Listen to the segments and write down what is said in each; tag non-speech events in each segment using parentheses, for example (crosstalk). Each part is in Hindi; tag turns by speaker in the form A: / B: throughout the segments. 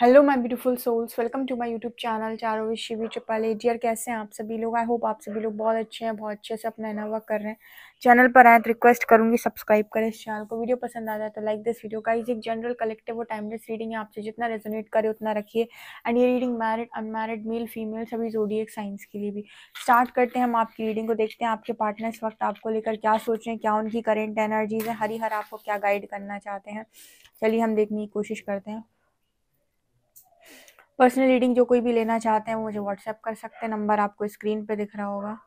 A: hello my beautiful souls welcome to my YouTube channel चारो विश शिवी चपाले डियर कैसे हैं आप सभी लोग आई होप आप सभी लोग बहुत अच्छे हैं बहुत अच्छे से अपना इनोवा कर रहे हैं चैनल पर आए तो रिक्वेस्ट करूंगी सब्सक्राइब करें इस चैनल को वीडियो पसंद आ जाए तो लाइक दिस वीडियो का एक जनरल कलेक्टिव और टाइमलेस रीडिंग है आपसे जितना रेजोनेट करे उतना रखिए एंड ये reading married unmarried male female सभी एक साइंस के लिए भी स्टार्ट करते हैं हम आपकी रीडिंग को देखते हैं आपके पार्टनर इस वक्त आपको लेकर क्या सोच रहे हैं क्या उनकी करेंट एनर्जीज है हरी हर आपको क्या गाइड करना चाहते हैं चलिए हम देखने की कोशिश करते हैं पर्सनल रीडिंग जो कोई भी लेना चाहते हैं वो मुझे व्हाट्सएप कर सकते हैं नंबर आपको स्क्रीन पे दिख रहा होगा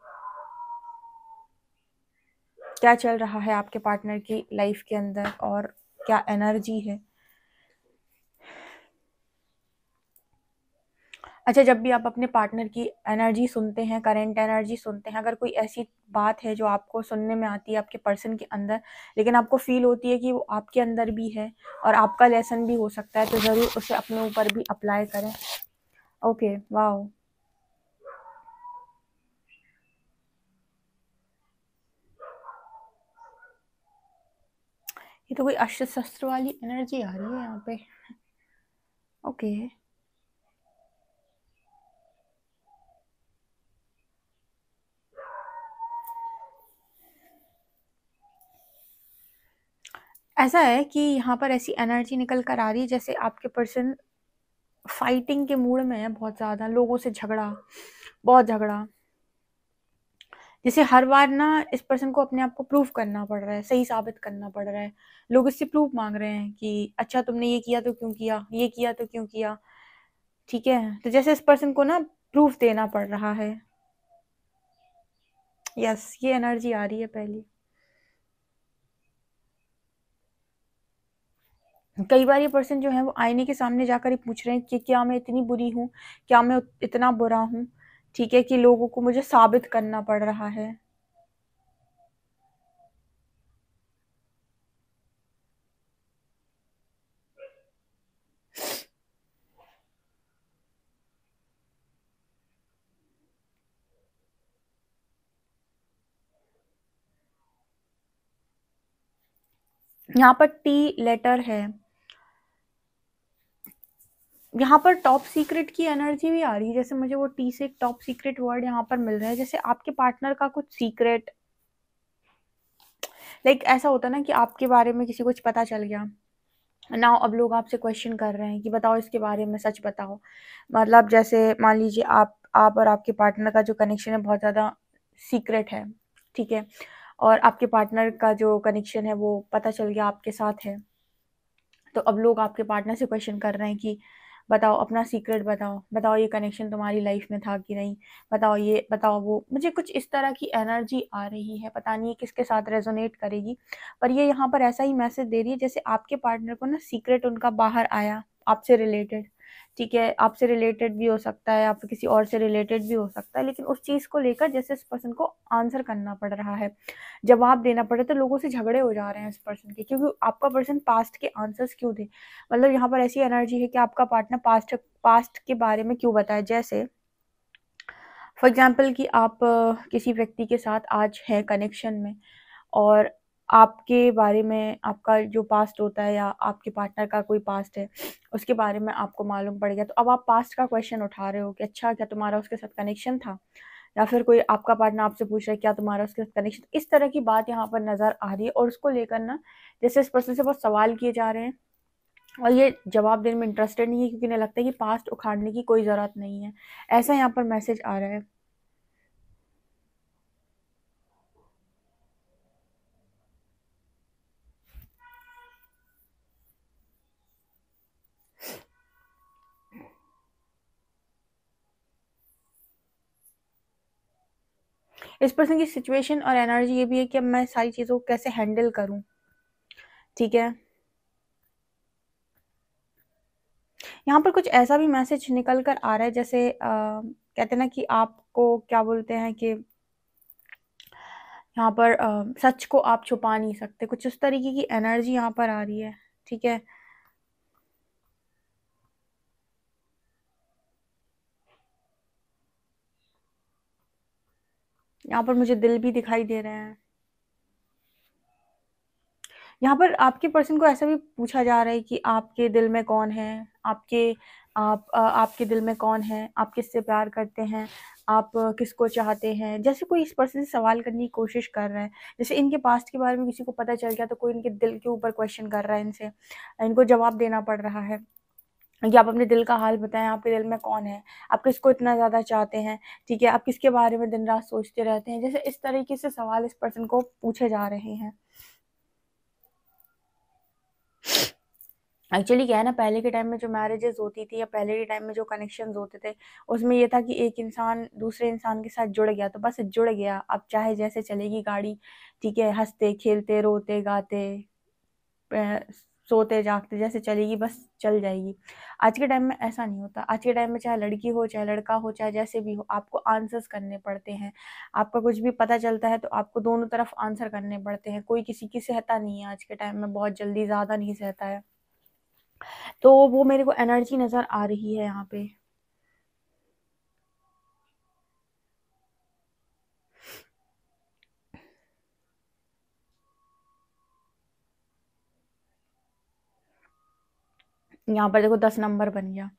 A: क्या चल रहा है आपके पार्टनर की लाइफ के अंदर और क्या एनर्जी है अच्छा जब भी आप अपने पार्टनर की एनर्जी सुनते हैं करेंट एनर्जी सुनते हैं अगर कोई ऐसी बात है जो आपको सुनने में आती है आपके पर्सन के अंदर लेकिन आपको फील होती है कि वो आपके अंदर भी है और आपका लेसन भी हो सकता है तो ज़रूर उसे अपने ऊपर भी अप्लाई करें ओके वाह ये तो कोई अस्त्र शस्त्र वाली एनर्जी आ रही है यहाँ पे ओके ऐसा है कि यहाँ पर ऐसी एनर्जी निकल कर आ रही है जैसे आपके पर्सन फाइटिंग के मूड में है बहुत ज़्यादा लोगों से झगड़ा बहुत झगड़ा जैसे हर बार ना इस पर्सन को अपने आप को प्रूफ करना पड़ रहा है सही साबित करना पड़ रहा है लोग इससे प्रूफ मांग रहे हैं कि अच्छा तुमने ये किया तो क्यों किया ये किया तो क्यों किया ठीक है तो जैसे इस पर्सन को ना प्रूफ देना पड़ रहा है यस ये एनर्जी आ रही है पहली कई बार ये पर्सन जो है वो आईने के सामने जाकर ही पूछ रहे हैं कि क्या मैं इतनी बुरी हूँ क्या मैं इतना बुरा हूँ ठीक है कि लोगों को मुझे साबित करना पड़ रहा है यहाँ पर टी लेटर है यहाँ पर टॉप सीक्रेट की एनर्जी भी आ रही है जैसे मुझे वो टी से टॉप सीक्रेट वर्ड यहाँ पर मिल रहा है जैसे आपके पार्टनर का कुछ सीक्रेट लाइक like, ऐसा होता ना कि आपके बारे में किसी को कुछ पता चल गया ना अब लोग आपसे क्वेश्चन कर रहे हैं कि बताओ इसके बारे में सच बताओ मतलब जैसे मान लीजिए आप आप और आपके पार्टनर का जो कनेक्शन है बहुत ज़्यादा सीक्रेट है ठीक है और आपके पार्टनर का जो कनेक्शन है वो पता चल गया आपके साथ है तो अब लोग आपके पार्टनर से क्वेश्चन कर रहे हैं कि बताओ अपना सीक्रेट बताओ बताओ ये कनेक्शन तुम्हारी लाइफ में था कि नहीं बताओ ये बताओ वो मुझे कुछ इस तरह की एनर्जी आ रही है पता नहीं है किसके साथ रेजोनेट करेगी पर ये यहाँ पर ऐसा ही मैसेज दे रही है जैसे आपके पार्टनर को ना सीक्रेट उनका बाहर आया आपसे रिलेटेड ठीक है आपसे रिलेटेड भी हो सकता है आप किसी और से रिलेटेड भी हो सकता है लेकिन उस चीज़ को लेकर जैसे उस पर्सन को आंसर करना पड़ रहा है जवाब देना पड़ रहा है तो लोगों से झगड़े हो जा रहे हैं उस पर्सन के क्योंकि आपका पर्सन पास्ट के आंसर्स क्यों दे मतलब यहाँ पर ऐसी एनर्जी है कि आपका पार्टनर पास्ट पास्ट के बारे में क्यों बताए जैसे फॉर एग्ज़ाम्पल कि आप किसी व्यक्ति के साथ आज हैं कनेक्शन में और आपके बारे में आपका जो पास्ट होता है या आपके पार्टनर का कोई पास्ट है उसके बारे में आपको मालूम पड़ गया तो अब आप पास्ट का क्वेश्चन उठा रहे हो कि अच्छा क्या तुम्हारा उसके साथ कनेक्शन था या फिर कोई आपका पार्टनर आपसे पूछ रहा है क्या तुम्हारा उसके साथ कनेक्शन इस तरह की बात यहाँ पर नज़र आ रही है और उसको लेकर ना जैसे इस पर्सन से बहुत सवाल किए जा रहे हैं और ये जवाब देने में इंटरेस्टेड नहीं है क्योंकि उन्हें लगता है कि पास्ट उखाड़ने की कोई ज़रूरत नहीं है ऐसा यहाँ पर मैसेज आ रहा है इस पर्सन की सिचुएशन और एनर्जी ये भी है कि अब मैं सारी चीज़ों को कैसे हैंडल करूं ठीक है यहाँ पर कुछ ऐसा भी मैसेज निकल कर आ रहा है जैसे आ, कहते हैं ना कि आपको क्या बोलते हैं कि यहाँ पर आ, सच को आप छुपा नहीं सकते कुछ उस तरीके की एनर्जी यहाँ पर आ रही है ठीक है यहाँ पर मुझे दिल भी दिखाई दे रहे हैं यहाँ पर आपके पर्सन को ऐसा भी पूछा जा रहा है कि आपके दिल में कौन है आपके आप आपके दिल में कौन है आप किससे प्यार करते हैं आप किसको चाहते हैं जैसे कोई इस पर्सन से सवाल करने की कोशिश कर रहा है जैसे इनके पास्ट के बारे में किसी को पता चल गया तो कोई इनके दिल के ऊपर क्वेश्चन कर रहा है इनसे इनको जवाब देना पड़ रहा है कि आप अपने दिल का हाल बताएं आपके दिल में कौन है आप किसको इतना ज़्यादा चाहते हैं ठीक है आप किसके बारे में दिन रात सोचते रहते हैं जैसे इस तरीके से सवाल इस पर्सन को पूछे जा रहे हैं एक्चुअली क्या है ना पहले के टाइम में जो मैरिजेस होती थी या पहले के टाइम में जो कनेक्शन होते थे उसमें यह था कि एक इंसान दूसरे इंसान के साथ जुड़ गया तो बस जुड़ गया अब चाहे जैसे चलेगी गाड़ी ठीक है हंसते खेलते रोते गाते सोते जागते जैसे चलेगी बस चल जाएगी आज के टाइम में ऐसा नहीं होता आज के टाइम में चाहे लड़की हो चाहे लड़का हो चाहे जैसे भी हो आपको आंसर्स करने पड़ते हैं आपका कुछ भी पता चलता है तो आपको दोनों तरफ आंसर करने पड़ते हैं कोई किसी की सहता नहीं है आज के टाइम में बहुत जल्दी ज़्यादा नहीं सहता है तो वो मेरे को एनर्जी नज़र आ रही है यहाँ पे यहाँ पर देखो दस नंबर बन गया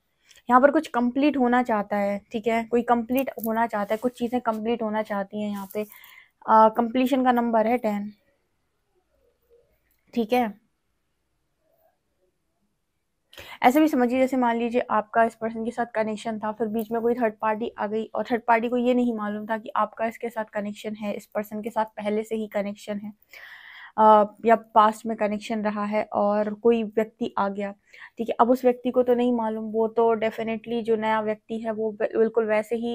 A: यहाँ पर कुछ कंप्लीट होना चाहता है ठीक है कोई कंप्लीट होना चाहता है कुछ चीज़ें कंप्लीट होना चाहती हैं यहाँ पे कंप्लीशन का नंबर है टेन ठीक है ऐसे भी समझिए जैसे मान लीजिए आपका इस पर्सन के साथ कनेक्शन था फिर बीच में कोई थर्ड पार्टी आ गई और थर्ड पार्टी को ये नहीं मालूम था कि आपका इसके साथ कनेक्शन है इस पर्सन के साथ पहले से ही कनेक्शन है या पास्ट में कनेक्शन रहा है और कोई व्यक्ति आ गया ठीक है अब उस व्यक्ति को तो नहीं मालूम वो तो डेफिनेटली जो नया व्यक्ति है वो बिल्कुल वैसे ही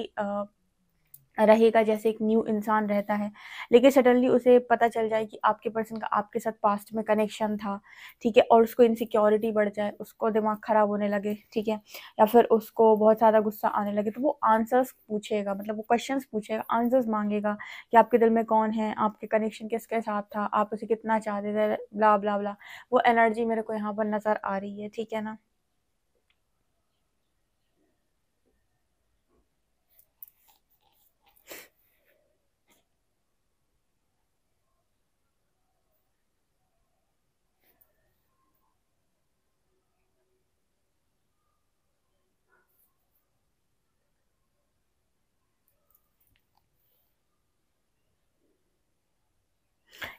A: रहेगा जैसे एक न्यू इंसान रहता है लेकिन सडनली उसे पता चल जाए कि आपके पर्सन का आपके साथ पास्ट में कनेक्शन था ठीक है और उसको इनसिक्योरिटी बढ़ जाए उसको दिमाग ख़राब होने लगे ठीक है या फिर उसको बहुत ज़्यादा गुस्सा आने लगे तो वो आंसर्स पूछेगा मतलब वो क्वेश्चन पूछेगा आंसर्स मांगेगा कि आपके दिल में कौन है आपके कनेक्शन किसके साथ था आप उसे कितना चाहते थे ब्ला ब्ला ब्ला वो एनर्जी मेरे को यहाँ पर नज़र आ रही है ठीक है ना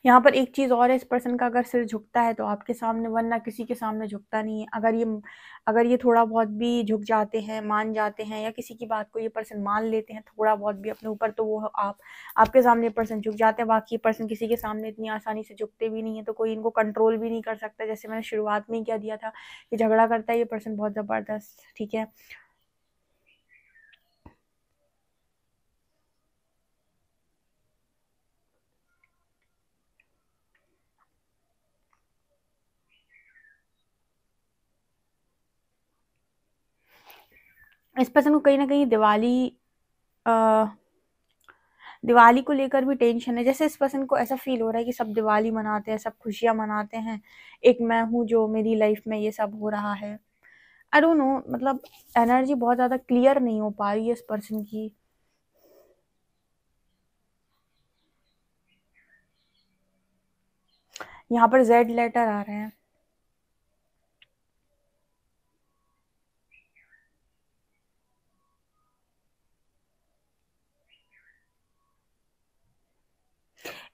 A: यहाँ पर एक चीज़ और है इस पर्सन का अगर सिर झुकता है तो आपके सामने वरना किसी के सामने झुकता नहीं है अगर ये अगर ये थोड़ा बहुत भी झुक जाते हैं मान जाते हैं या किसी की बात को ये पर्सन मान लेते हैं थोड़ा बहुत भी अपने ऊपर तो वो आप आपके सामने पर्सन झुक जाते हैं बाकी पर्सन किसी के सामने इतनी आसानी से झुकते भी नहीं है तो कोई इनको कंट्रोल भी नहीं कर सकता जैसे मैंने शुरुआत में ही क्या दिया था कि झगड़ा करता है ये पर्सन बहुत ज़बरदस्त ठीक है इस पर्सन को कहीं ना कहीं दिवाली आ, दिवाली को लेकर भी टेंशन है जैसे इस पर्सन को ऐसा फील हो रहा है कि सब दिवाली मनाते हैं सब खुशियाँ मनाते हैं एक मैं हूँ जो मेरी लाइफ में ये सब हो रहा है आई डोंट नो मतलब एनर्जी बहुत ज़्यादा क्लियर नहीं हो पा रही है इस पर्सन की यहाँ पर जेड लेटर आ रहे हैं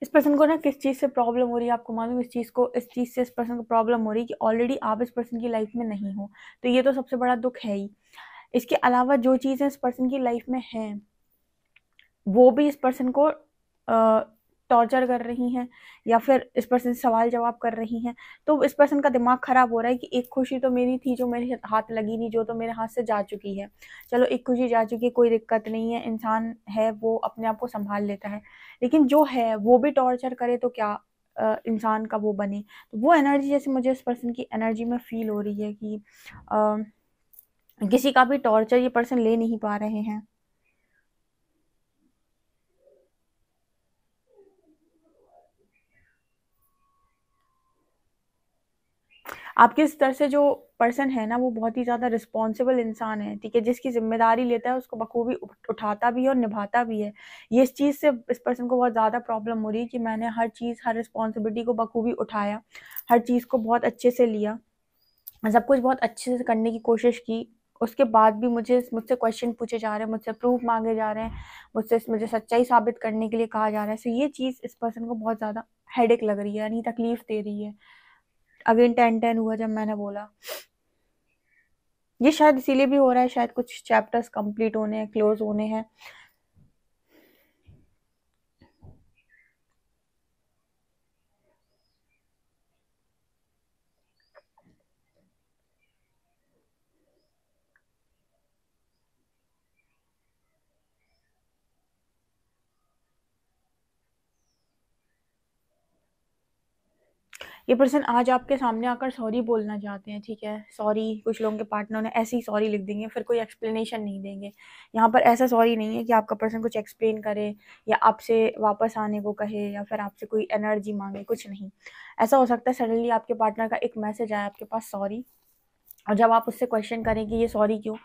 A: इस पर्सन को ना किस चीज़ से प्रॉब्लम हो रही है आपको मालूम इस चीज़ को इस चीज़ से इस पर्सन को प्रॉब्लम हो रही है कि ऑलरेडी आप इस पर्सन की लाइफ में नहीं हो तो ये तो सबसे बड़ा दुख है ही इसके अलावा जो चीज़ें इस पर्सन की लाइफ में हैं वो भी इस पर्सन को आ, टॉर्चर कर रही हैं या फिर इस पर्सन से सवाल जवाब कर रही हैं तो इस पर्सन का दिमाग ख़राब हो रहा है कि एक खुशी तो मेरी थी जो मेरे हाथ लगी नहीं जो तो मेरे हाथ से जा चुकी है चलो एक खुशी जा चुकी है कोई दिक्कत नहीं है इंसान है वो अपने आप को संभाल लेता है लेकिन जो है वो भी टॉर्चर करे तो क्या इंसान का वो बने तो वो एनर्जी जैसे मुझे इस पर्सन की एनर्जी में फील हो रही है कि आ, किसी का भी टॉर्चर ये पर्सन ले नहीं पा रहे हैं आपके स्तर से जो पर्सन है ना वो बहुत ही ज़्यादा रिस्पॉन्सिबल इंसान है ठीक है जिसकी जिम्मेदारी लेता है उसको बखूबी उठाता भी है और निभाता भी है ये इस चीज़ से इस पर्सन को बहुत ज़्यादा प्रॉब्लम हो रही है कि मैंने हर चीज़ हर रिस्पॉन्सिबिलिटी को बखूबी उठाया हर चीज़ को बहुत अच्छे से लिया सब कुछ बहुत अच्छे से करने की कोशिश की उसके बाद भी मुझे मुझसे क्वेश्चन पूछे जा रहे हैं मुझसे प्रूफ मांगे जा रहे हैं मुझसे मुझे सच्चाई साबित करने के लिए कहा जा रहा है सो ये चीज़ इस पर्सन को बहुत ज़्यादा हेडेक लग रही है यानी तकलीफ़ दे रही है अगेन टेन टेन हुआ जब मैंने बोला ये शायद इसीलिए भी हो रहा है शायद कुछ चैप्टर्स कंप्लीट होने हैं क्लोज होने हैं ये पर्सन आज आपके सामने आकर सॉरी बोलना चाहते हैं ठीक है सॉरी कुछ लोगों के पार्टनर ने ऐसी ही सॉरी लिख देंगे फिर कोई एक्सप्लेनेशन नहीं देंगे यहाँ पर ऐसा सॉरी नहीं है कि आपका पर्सन कुछ एक्सप्लेन करे या आपसे वापस आने को कहे या फिर आपसे कोई एनर्जी मांगे कुछ नहीं ऐसा हो सकता है सडनली आपके पार्टनर का एक मैसेज आया आपके पास सॉरी और जब आप उससे क्वेश्चन करें कि ये सॉरी क्यों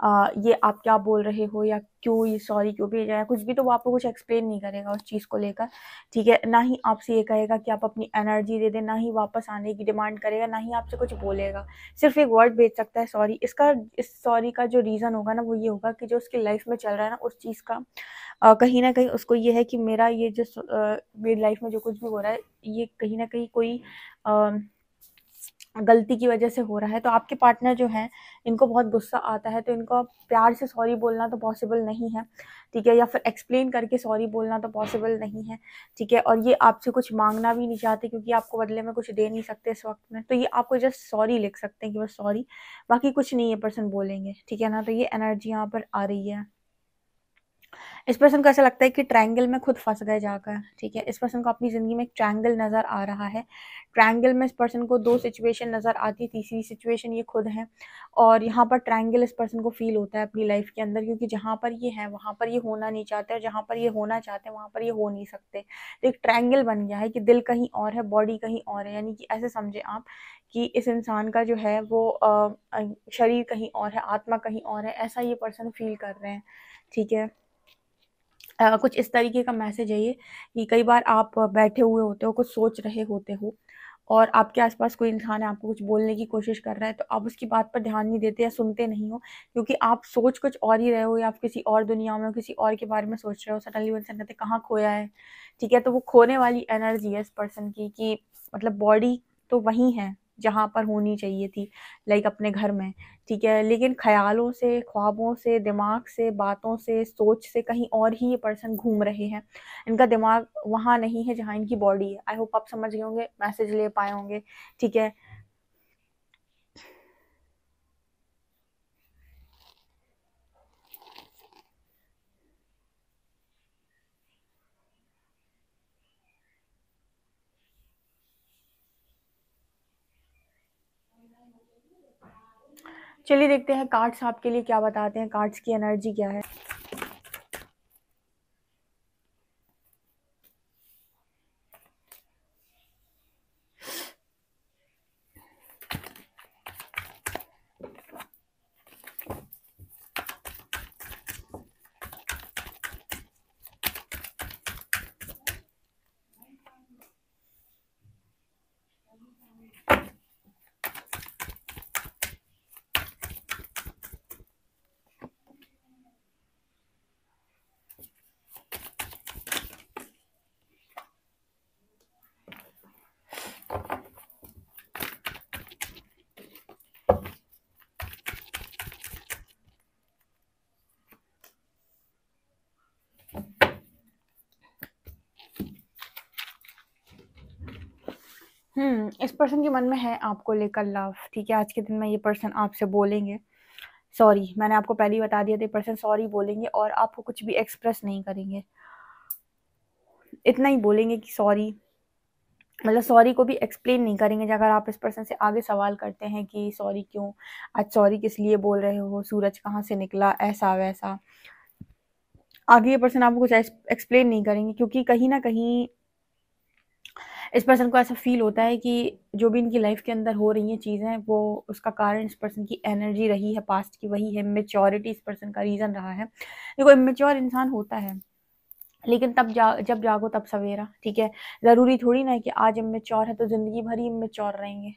A: आ, ये आप क्या बोल रहे हो या क्यों ये सॉरी क्यों भेजा है कुछ भी तो वो आपको कुछ एक्सप्लेन नहीं करेगा उस चीज़ को लेकर ठीक है ना ही आपसे ये कहेगा कि आप अपनी एनर्जी दे दें ना ही वापस आने की डिमांड करेगा ना ही आपसे कुछ बोलेगा सिर्फ एक वर्ड भेज सकता है सॉरी इसका इस सॉरी का जो रीज़न होगा ना वो ये होगा कि जो उसकी लाइफ में चल रहा है ना उस चीज़ का आ, कहीं ना कहीं उसको ये है कि मेरा ये जो मेरी लाइफ में जो कुछ भी हो रहा है ये कहीं ना कहीं कोई गलती की वजह से हो रहा है तो आपके पार्टनर जो हैं इनको बहुत गुस्सा आता है तो इनको प्यार से सॉरी बोलना तो पॉसिबल नहीं है ठीक है या फिर एक्सप्लेन करके सॉरी बोलना तो पॉसिबल नहीं है ठीक है और ये आपसे कुछ मांगना भी नहीं चाहते क्योंकि आपको बदले में कुछ दे नहीं सकते इस वक्त में तो ये आपको जस्ट सॉरी लिख सकते हैं कि बस सॉरी बाकी कुछ नहीं ये पर्सन बोलेंगे ठीक है ना तो ये एनर्जी यहाँ पर आ रही है इस पर्सन को ऐसा लगता है कि ट्रायंगल में खुद फंस गए जाकर ठीक है इस पर्सन को अपनी ज़िंदगी में एक ट्रायंगल नज़र आ रहा है ट्रायंगल में इस पर्सन को दो सिचुएशन नज़र आती तीसरी सिचुएशन ये खुद है और यहाँ पर ट्रायंगल इस पर्सन को फील होता है अपनी लाइफ के अंदर क्योंकि जहाँ पर ये है वहाँ पर ये होना नहीं चाहते और जहाँ पर ये होना चाहते हैं वहाँ पर ये हो नहीं सकते तो एक ट्रायंगल बन गया है कि दिल कहीं और है बॉडी कहीं और है यानी कि ऐसे समझे आप कि इस इंसान का जो है वो शरीर कहीं और है आत्मा कहीं और है ऐसा ये पर्सन फील कर रहे हैं ठीक है आ, कुछ इस तरीके का मैसेज है ये कि कई बार आप बैठे हुए होते हो कुछ सोच रहे होते हो और आपके आसपास कोई इंसान है आपको कुछ बोलने की कोशिश कर रहा है तो आप उसकी बात पर ध्यान नहीं देते या सुनते नहीं हो क्योंकि आप सोच कुछ और ही रहे हो या आप किसी और दुनिया में किसी और के बारे में सोच रहे हो सडनली इंसान कहते कहाँ खोया है ठीक है तो वो खोने वाली एनर्जी है इस पर्सन की कि मतलब बॉडी तो वहीं है जहाँ पर होनी चाहिए थी लाइक अपने घर में ठीक है लेकिन ख्यालों से ख्वाबों से दिमाग से बातों से सोच से कहीं और ही ये पर्सन घूम रहे हैं इनका दिमाग वहाँ नहीं है जहाँ इनकी बॉडी है आई होप आप समझ गए होंगे मैसेज ले पाए होंगे ठीक है चलिए देखते हैं कार्ड्स आपके लिए क्या बताते हैं कार्ड्स की एनर्जी क्या है हम्म इस पर्सन के मन में है आपको लेकर लव ठीक है आज के दिन में ये पर्सन आपसे बोलेंगे सॉरी मैंने आपको पहले ही बता दिया था पर्सन सॉरी बोलेंगे और आपको कुछ भी एक्सप्रेस नहीं करेंगे इतना ही बोलेंगे कि सॉरी मतलब सॉरी को भी एक्सप्लेन नहीं करेंगे अगर आप इस पर्सन से आगे सवाल करते हैं कि सॉरी क्यों आज सॉरी किस लिए बोल रहे हो सूरज कहाँ से निकला ऐसा वैसा आगे ये पर्सन आपको कुछ एक्सप्लेन नहीं करेंगे क्योंकि कहीं ना कहीं इस पर्सन को ऐसा फील होता है कि जो भी इनकी लाइफ के अंदर हो रही हैं चीज़ें वो उसका कारण इस पर्सन की एनर्जी रही है पास्ट की वही है मेच्योरिटी इस पर्सन का रीज़न रहा है देखो इमेच्योर इंसान होता है लेकिन तब जा जब जागो तब सवेरा ठीक है ज़रूरी थोड़ी ना है कि आज इमेच्योर है तो ज़िंदगी भर ही इमेच्योर रहेंगे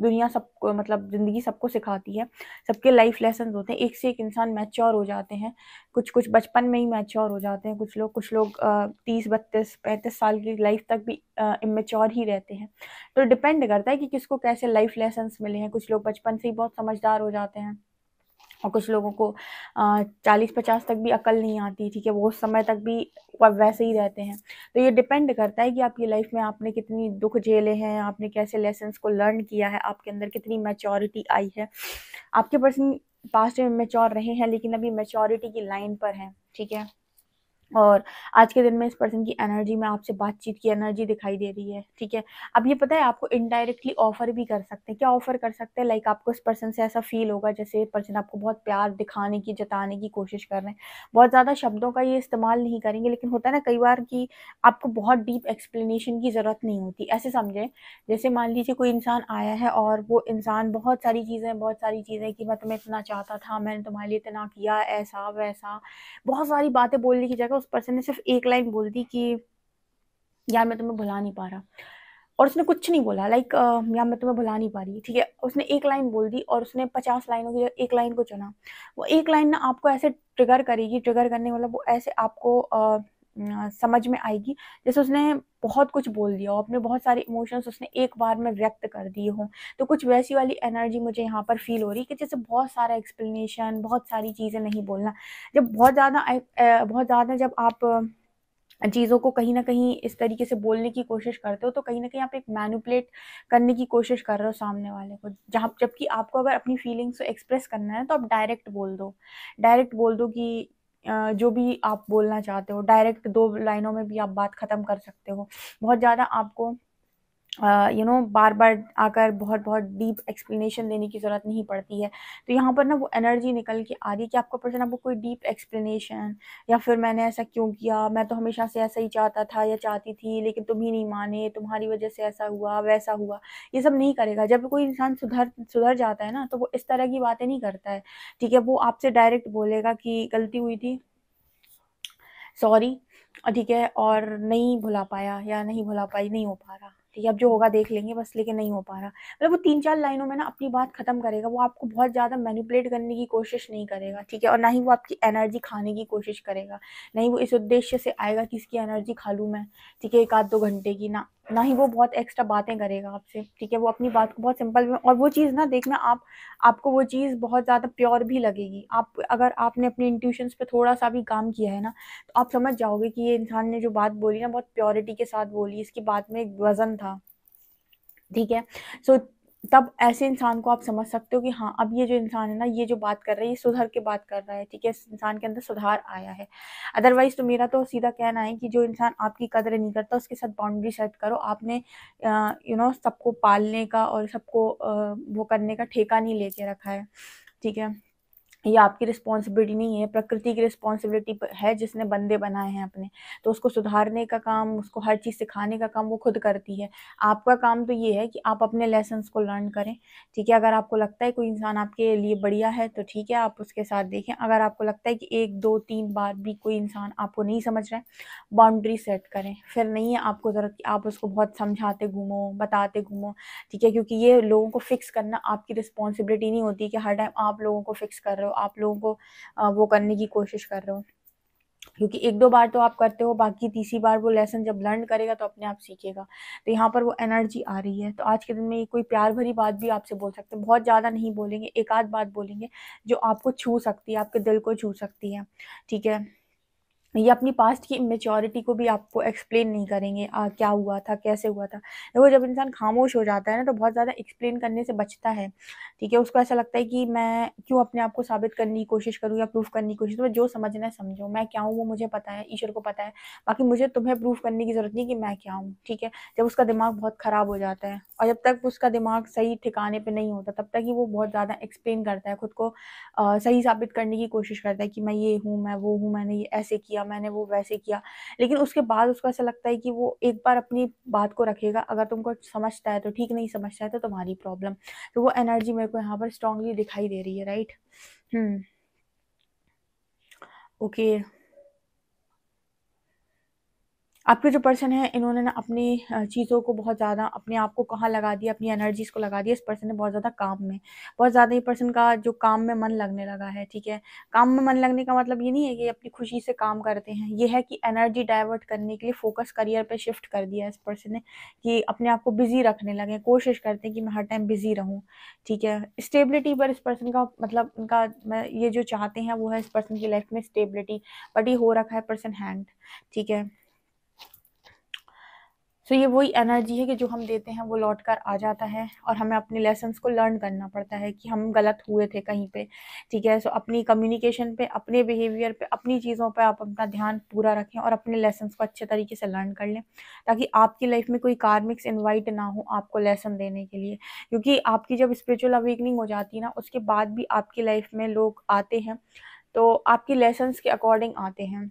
A: दुनिया सबको मतलब ज़िंदगी सबको सिखाती है सबके लाइफ लेसन होते हैं एक से एक इंसान मैच्योर हो जाते हैं कुछ कुछ बचपन में ही मैच्योर हो जाते हैं कुछ लोग कुछ लोग तीस बत्तीस पैंतीस साल की लाइफ तक भी इमेच्योर ही रहते हैं तो डिपेंड करता है कि किसको कैसे लाइफ लेसन मिले हैं कुछ लोग बचपन से ही बहुत समझदार हो जाते हैं और कुछ लोगों को चालीस पचास तक भी अकल नहीं आती ठीक है वो उस समय तक भी वैसे ही रहते हैं तो ये डिपेंड करता है कि आपकी लाइफ में आपने कितनी दुख झेले हैं आपने कैसे लेसन्स को लर्न किया है आपके अंदर कितनी मेचोरिटी आई है आपके पर्सन पास्ट में मेच्योर रहे हैं लेकिन अभी मेच्योरिटी की लाइन पर हैं ठीक है और आज के दिन में इस पर्सन की एनर्जी में आपसे बातचीत की एनर्जी दिखाई दे रही है ठीक है अब ये पता है आपको इनडायरेक्टली ऑफर भी कर सकते हैं क्या ऑफर कर सकते हैं लाइक आपको इस पर्सन से ऐसा फील होगा जैसे पर्सन आपको बहुत प्यार दिखाने की जताने की कोशिश कर रहे हैं बहुत ज़्यादा शब्दों का ये इस्तेमाल नहीं करेंगे लेकिन होता है ना कई बार कि आपको बहुत डीप एक्सप्लेनेशन की ज़रूरत नहीं होती ऐसे समझें जैसे मान लीजिए कोई इंसान आया है और वो इंसान बहुत सारी चीज़ें बहुत सारी चीज़ें कि मैं तुम्हें इतना चाहता था मैंने तुम्हारे लिए इतना किया ऐसा वैसा बहुत सारी बातें बोलने की जगह लगा तो उस पर्सन ने सिर्फ एक लाइन बोल दी कि यार मैं तुम्हें भुला नहीं पा रहा और उसने कुछ नहीं बोला लाइक यार मैं तुम्हें भुला नहीं पा रही ठीक है उसने एक लाइन बोल दी और उसने पचास लाइनों की एक लाइन को चुना वो एक लाइन ना आपको ऐसे ट्रिगर करेगी ट्रिगर करने वाला मतलब वो ऐसे आपको समझ में आएगी जैसे उसने बहुत कुछ बोल दिया हो अपने बहुत सारे इमोशंस उसने एक बार में व्यक्त कर दिए हों तो कुछ वैसी वाली एनर्जी मुझे यहाँ पर फील हो रही है कि जैसे बहुत सारा एक्सप्लेनेशन बहुत सारी चीज़ें नहीं बोलना जब बहुत ज़्यादा बहुत ज़्यादा जब आप चीज़ों को कहीं ना कहीं इस तरीके से बोलने की कोशिश करते हो तो कहीं ना कहीं आप एक मैनुपलेट करने की कोशिश कर रहे हो सामने वाले को जहाँ जबकि आपको अगर अपनी फीलिंग्स को एक्सप्रेस करना है तो आप डायरेक्ट बोल दो डायरेक्ट बोल दो कि जो भी आप बोलना चाहते हो डायरेक्ट दो लाइनों में भी आप बात ख़त्म कर सकते हो बहुत ज़्यादा आपको यू नो बार बार आकर बहुत बहुत डीप एक्सप्लेनेशन देने की ज़रूरत नहीं पड़ती है तो यहाँ पर ना वो एनर्जी निकल के आ रही है कि आपका पर्सन आपको कोई डीप एक्सप्लेनेशन या फिर मैंने ऐसा क्यों किया मैं तो हमेशा से ऐसा ही चाहता था या चाहती थी लेकिन तुम ही नहीं माने तुम्हारी वजह से ऐसा हुआ वैसा हुआ ये सब नहीं करेगा जब कोई इंसान सुधर सुधर जाता है ना तो वो इस तरह की बातें नहीं करता है ठीक है वो आपसे डायरेक्ट बोलेगा कि गलती हुई थी सॉरी ठीक है और नहीं भुला पाया या नहीं भुला पाई नहीं हो पा रहा ठीक है अब जो होगा देख लेंगे बस लेकिन नहीं हो पा रहा मतलब वो तीन चार लाइनों में ना अपनी बात ख़त्म करेगा वो आपको बहुत ज़्यादा मैनिपुलेट करने की कोशिश नहीं करेगा ठीक है और ना ही वो आपकी एनर्जी खाने की कोशिश करेगा नहीं वो इस उद्देश्य से आएगा कि इसकी एनर्जी खा लूँ मैं ठीक है एक आध दो घंटे की ना ना ही वो बहुत एक्स्ट्रा बातें करेगा आपसे ठीक है वो अपनी बात को बहुत सिंपल में और वो चीज़ ना देखना आप आपको वो चीज़ बहुत ज़्यादा प्योर भी लगेगी आप अगर आपने अपने इंट्यूशंस पे थोड़ा सा भी काम किया है ना तो आप समझ जाओगे कि ये इंसान ने जो बात बोली ना बहुत प्योरिटी के साथ बोली इसकी बात में एक वज़न था ठीक है सो so, तब ऐसे इंसान को आप समझ सकते हो कि हाँ अब ये जो इंसान है ना ये जो बात कर रहा है ये सुधर के बात कर रहा है ठीक है इस इंसान के अंदर सुधार आया है अदरवाइज तो मेरा तो सीधा कहना है कि जो इंसान आपकी कदर नहीं करता उसके साथ बाउंड्री सेट करो आपने यू नो सबको पालने का और सबको वो करने का ठेका नहीं लेके रखा है ठीक है ये आपकी रिस्पॉन्सिबिलिटी नहीं है प्रकृति की रिस्पॉन्सिबिलिटी है जिसने बंदे बनाए हैं अपने तो उसको सुधारने का काम उसको हर चीज़ सिखाने का काम वो खुद करती है आपका काम तो ये है कि आप अपने लेसन्स को लर्न करें ठीक है अगर आपको लगता है कोई इंसान आपके लिए बढ़िया है तो ठीक है आप उसके साथ देखें अगर आपको लगता है कि एक दो तीन बार भी कोई इंसान आपको नहीं समझ रहा है बाउंड्री सेट करें फिर नहीं है आपको ज़रूरत आप उसको बहुत समझाते घूमो बताते घूमो ठीक है क्योंकि ये लोगों को फिक्स करना आपकी रिस्पॉन्सिबिलिटी नहीं होती कि हर टाइम आप लोगों को फिक्स कर रहे हो आप लोगों को वो करने की कोशिश कर रहे हो क्योंकि एक दो बार तो आप करते हो बाकी तीसरी बार वो लेसन जब लर्न करेगा तो अपने आप सीखेगा तो यहाँ पर वो एनर्जी आ रही है तो आज के दिन में ये कोई प्यार भरी बात भी आपसे बोल सकते हैं बहुत ज़्यादा नहीं बोलेंगे एक आध बात बोलेंगे जो आपको छू सकती है आपके दिल को छू सकती है ठीक है ये अपनी पास्ट की इमेच्योरिटी को भी आपको एक्सप्लेन नहीं करेंगे आ, क्या हुआ था कैसे हुआ था देखो जब इंसान खामोश हो जाता है ना तो बहुत ज़्यादा एक्सप्लेन करने से बचता है ठीक है उसको ऐसा लगता है कि मैं क्यों अपने आप को साबित करने की कोशिश करूँ या प्रूफ करने की कोशिश करूँ जो समझना है समझो मैं क्या हूँ वो मुझे पता है ईश्वर को पता है बाकी मुझे तुम्हें प्रूफ करने की ज़रूरत नहीं कि मैं क्या हूँ ठीक है जब उसका दिमाग बहुत ख़राब हो जाता है और जब तक उसका दिमाग सही ठिकाने पर नहीं होता तब तक ही वो बहुत ज़्यादा एक्सप्लेन करता है खुद को सही साबित करने की कोशिश करता है कि मैं ये हूँ मैं वो हूँ मैंने ये ऐसे किया किया मैंने वो वैसे किया लेकिन उसके बाद उसको ऐसा लगता है कि वो एक बार अपनी बात को रखेगा अगर तुमको समझता है तो ठीक नहीं समझता है तो तुम्हारी प्रॉब्लम तो वो एनर्जी मेरे को यहाँ पर स्ट्रांगली दिखाई दे रही है राइट हम्म ओके आपके जो पर्सन है इन्होंने ना अपनी चीज़ों को बहुत ज़्यादा अपने आप को कहाँ लगा दिया अपनी एनर्जीज़ को लगा दिया इस पर्सन ने बहुत ज़्यादा काम में बहुत ज़्यादा ये पर्सन का जो काम में मन लगने लगा है ठीक है काम में मन लगने का मतलब ये नहीं है कि अपनी खुशी से काम करते हैं ये है कि एनर्जी डाइवर्ट करने के लिए फोकस करियर पर शिफ्ट कर दिया इस पर्सन ने कि अपने आप को बिज़ी रखने लगे कोशिश करते हैं कि मैं हर टाइम बिज़ी रहूँ ठीक है स्टेबिलिटी पर इस पर्सन का मतलब उनका ये जो चाहते हैं वो है इस पर्सन की लाइफ में स्टेबिलिटी बट ये हो रखा है पर्सन हैंड ठीक है सो so, ये वही एनर्जी है कि जो हम देते हैं वो लौट कर आ जाता है और हमें अपने लेसन्स को लर्न करना पड़ता है कि हम गलत हुए थे कहीं पे ठीक है सो so, अपनी कम्युनिकेशन पे अपने बिहेवियर पे अपनी चीज़ों पे आप अपना ध्यान पूरा रखें और अपने लेसन्स को अच्छे तरीके से लर्न कर लें ताकि आपकी लाइफ में कोई कार्मिक्स इन्वाइट ना हो आपको लेसन देने के लिए क्योंकि आपकी जब स्परिचुअल अवेकनिंग हो जाती है ना उसके बाद भी आपकी लाइफ में लोग आते हैं तो आपकी लेसन्स के अकॉर्डिंग आते हैं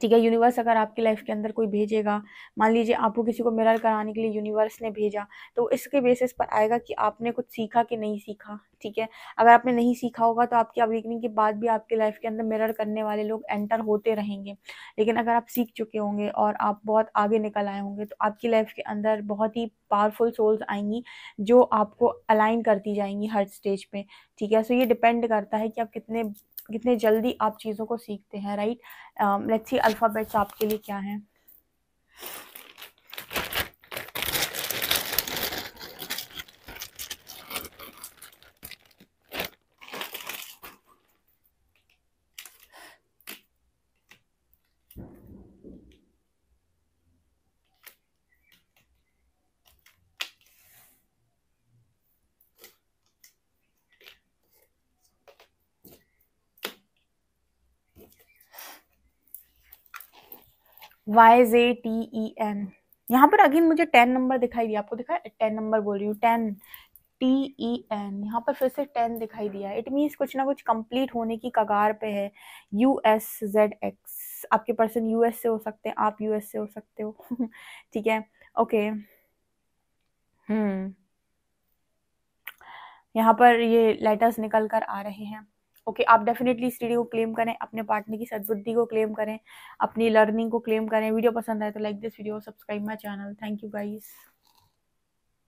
A: ठीक है यूनिवर्स अगर आपकी लाइफ के अंदर कोई भेजेगा मान लीजिए आपको किसी को मिरर कराने के लिए यूनिवर्स ने भेजा तो इसके बेसिस पर आएगा कि आपने कुछ सीखा कि नहीं सीखा ठीक है अगर आपने नहीं सीखा होगा तो आपकी अवेकनिंग के बाद भी आपकी लाइफ के अंदर मिरर करने वाले लोग एंटर होते रहेंगे लेकिन अगर आप सीख चुके होंगे और आप बहुत आगे निकल आए होंगे तो आपकी लाइफ के अंदर बहुत ही पावरफुल सोल्स आएंगी जो आपको अलाइन करती जाएंगी हर स्टेज पे ठीक है सो ये डिपेंड करता है कि आप कितने कितने जल्दी आप चीज़ों को सीखते हैं राइट लेट्स सी अल्फ़ाबेट्स आपके लिए क्या हैं Y J T E N यहाँ पर अगेन मुझे टेन नंबर दिखाई दिया आपको दिखा टेन नंबर बोल रही हूँ टेन टी ई एन यहाँ पर फिर से टेन दिखाई दिया इट मीन्स कुछ ना कुछ कंप्लीट होने की कगार पे है यू एस जेड एक्स आपके पर्सन यू एस से हो सकते हैं आप यू एस से हो सकते हो (laughs) ठीक है ओके हम्म यहाँ पर ये लेटर्स निकल कर आ रहे हैं ओके आप डेफिनेटली इस वीडियो को क्लेम करें अपने पार्टनर की सदबुद्धि को क्लेम करें अपनी लर्निंग को क्लेम करें वीडियो पसंद आए तो like this video subscribe my channel thank you guys